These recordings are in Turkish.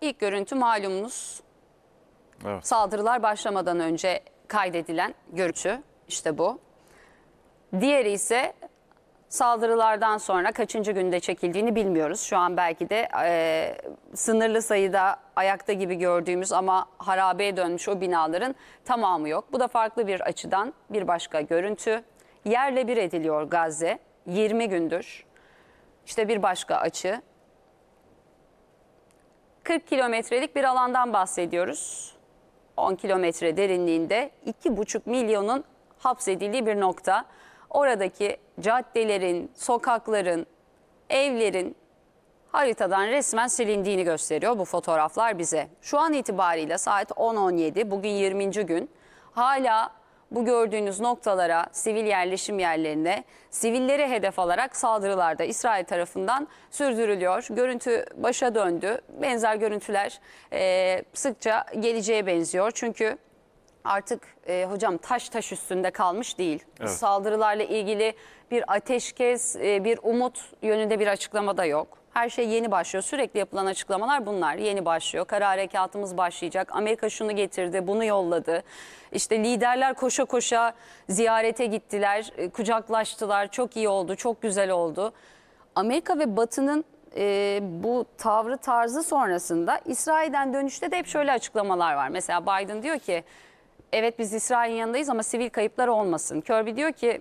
İlk görüntü malumunuz evet. saldırılar başlamadan önce kaydedilen görüntü işte bu. Diğeri ise saldırılardan sonra kaçıncı günde çekildiğini bilmiyoruz. Şu an belki de e, sınırlı sayıda ayakta gibi gördüğümüz ama harabeye dönmüş o binaların tamamı yok. Bu da farklı bir açıdan bir başka görüntü. Yerle bir ediliyor Gazze 20 gündür. İşte bir başka açı. 40 kilometrelik bir alandan bahsediyoruz. 10 kilometre derinliğinde 2,5 milyonun hapsedildiği bir nokta. Oradaki caddelerin, sokakların, evlerin haritadan resmen silindiğini gösteriyor bu fotoğraflar bize. Şu an itibariyle saat 10.17, bugün 20. gün hala bu gördüğünüz noktalara, sivil yerleşim yerlerine, sivilleri hedef alarak saldırılarda İsrail tarafından sürdürülüyor. Görüntü başa döndü. Benzer görüntüler e, sıkça geleceğe benziyor. Çünkü artık e, hocam taş taş üstünde kalmış değil. Evet. Saldırılarla ilgili bir ateşkes, e, bir umut yönünde bir açıklama da yok. Her şey yeni başlıyor. Sürekli yapılan açıklamalar bunlar. Yeni başlıyor. Kara harekatımız başlayacak. Amerika şunu getirdi, bunu yolladı. İşte liderler koşa koşa ziyarete gittiler, e, kucaklaştılar. Çok iyi oldu, çok güzel oldu. Amerika ve Batı'nın e, bu tavrı tarzı sonrasında İsrail'den dönüşte de hep şöyle açıklamalar var. Mesela Biden diyor ki evet biz İsrail'in yanındayız ama sivil kayıplar olmasın. Kirby diyor ki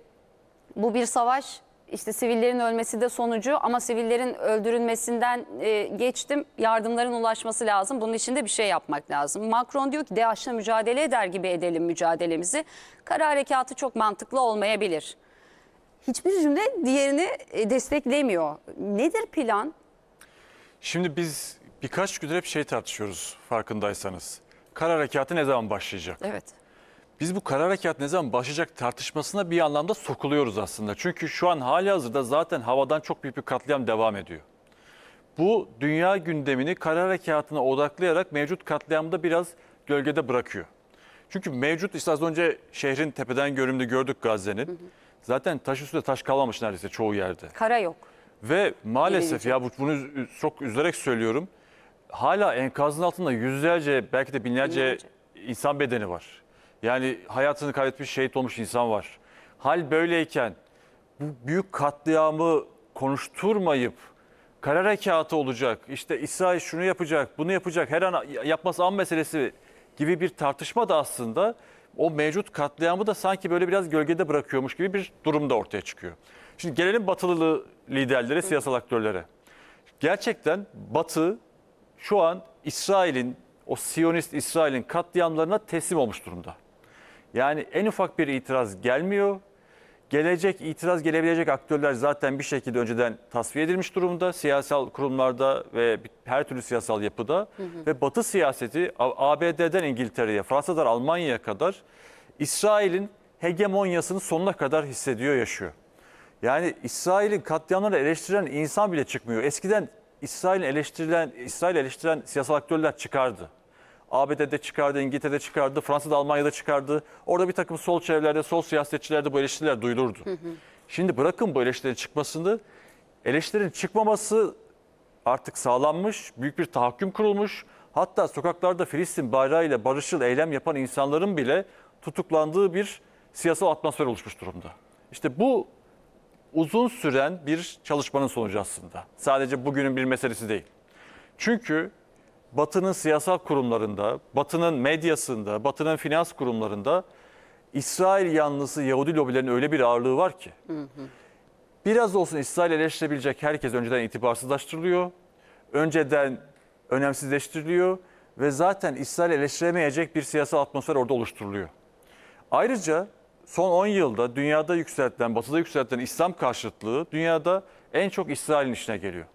bu bir savaş işte sivillerin ölmesi de sonucu ama sivillerin öldürülmesinden e, geçtim yardımların ulaşması lazım. Bunun için de bir şey yapmak lazım. Macron diyor ki DAEŞ'le mücadele eder gibi edelim mücadelemizi. Karar harekatı çok mantıklı olmayabilir. Hiçbir cümle diğerini e, desteklemiyor. Nedir plan? Şimdi biz birkaç gündür hep şey tartışıyoruz farkındaysanız. Kara harekatı ne zaman başlayacak? Evet biz bu karar harekat ne zaman başlayacak tartışmasına bir anlamda sokuluyoruz aslında. Çünkü şu an hali hazırda zaten havadan çok büyük bir katliam devam ediyor. Bu dünya gündemini karar harekatına odaklayarak mevcut katliamda biraz gölgede bırakıyor. Çünkü mevcut işte az önce şehrin tepeden göründüğü gördük Gazze'nin. Zaten taş üstünde taş kalmamış neredeyse çoğu yerde. Kara yok. Ve maalesef ya bunu çok üzülerek söylüyorum. Hala enkazın altında yüzlerce belki de binlerce, binlerce. insan bedeni var. Yani hayatını kaybetmiş, şehit olmuş insan var. Hal böyleyken bu büyük katliamı konuşturmayıp karar harekatı olacak, İşte İsrail şunu yapacak, bunu yapacak, her an yapması an meselesi gibi bir tartışma da aslında o mevcut katliamı da sanki böyle biraz gölgede bırakıyormuş gibi bir durumda ortaya çıkıyor. Şimdi gelelim batılı liderlere, siyasal aktörlere. Gerçekten batı şu an İsrail'in, o Siyonist İsrail'in katliamlarına teslim olmuş durumda. Yani en ufak bir itiraz gelmiyor. Gelecek itiraz gelebilecek aktörler zaten bir şekilde önceden tasfiye edilmiş durumda. Siyasal kurumlarda ve her türlü siyasal yapıda hı hı. ve Batı siyaseti ABD'den İngiltere'ye, Fransa'dan Almanya'ya kadar İsrail'in hegemonyasını sonuna kadar hissediyor, yaşıyor. Yani İsrail'in katliamlarını eleştiren insan bile çıkmıyor. Eskiden İsrail'i eleştirilen İsrail eleştiren siyasal aktörler çıkardı. ABD'de çıkardı, İngiltere'de çıkardı, Fransa'da, Almanya'da çıkardı. Orada bir takım sol çevrelerde, sol siyasetçilerde bu eleştiriler duyulurdu. Şimdi bırakın bu eleştirilerin çıkmasını. Eleştirinin çıkmaması artık sağlanmış, büyük bir tahakküm kurulmuş. Hatta sokaklarda Filistin bayrağı ile barışçıl eylem yapan insanların bile tutuklandığı bir siyasal atmosfer oluşmuş durumda. İşte bu uzun süren bir çalışmanın sonucu aslında. Sadece bugünün bir meselesi değil. Çünkü Batı'nın siyasal kurumlarında, Batı'nın medyasında, Batı'nın finans kurumlarında İsrail yanlısı Yahudi lobilerin öyle bir ağırlığı var ki. Hı hı. Biraz olsun İsrail eleştirebilecek herkes önceden itibarsızlaştırılıyor. Önceden önemsizleştiriliyor ve zaten İsrail eleştiremeyecek bir siyasal atmosfer orada oluşturuluyor. Ayrıca son 10 yılda dünyada yükseltilen, batıda yükseltilen İslam karşıtlığı dünyada en çok İsrail'in içine geliyor.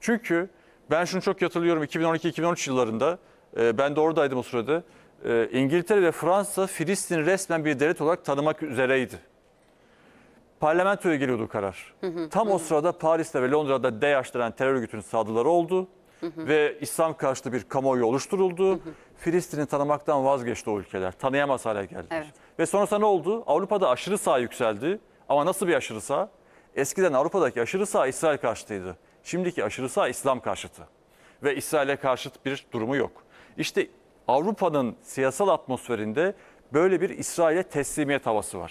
Çünkü ben şunu çok hatırlıyorum 2012-2013 yıllarında e, ben de oradaydım o sırada. E, İngiltere ve Fransa Filistin resmen bir devlet olarak tanımak üzereydi. Parlamentoya geliyordu karar. Tam o sırada Paris'te ve Londra'da DAEŞ denen terör örgütünün saldırıları oldu. Ve İslam karşıtı bir kamuoyu oluşturuldu. Filistin'i tanımaktan vazgeçti o ülkeler. Tanıyamaz hale geldiler. Evet. Ve sonrasında ne oldu? Avrupa'da aşırı sağ yükseldi. Ama nasıl bir aşırı sağ? Eskiden Avrupa'daki aşırı sağ İsrail karşıtıydı. Şimdiki aşırı sağ İslam karşıtı ve İsrail'e karşıt bir durumu yok. İşte Avrupa'nın siyasal atmosferinde böyle bir İsrail'e teslimiyet havası var.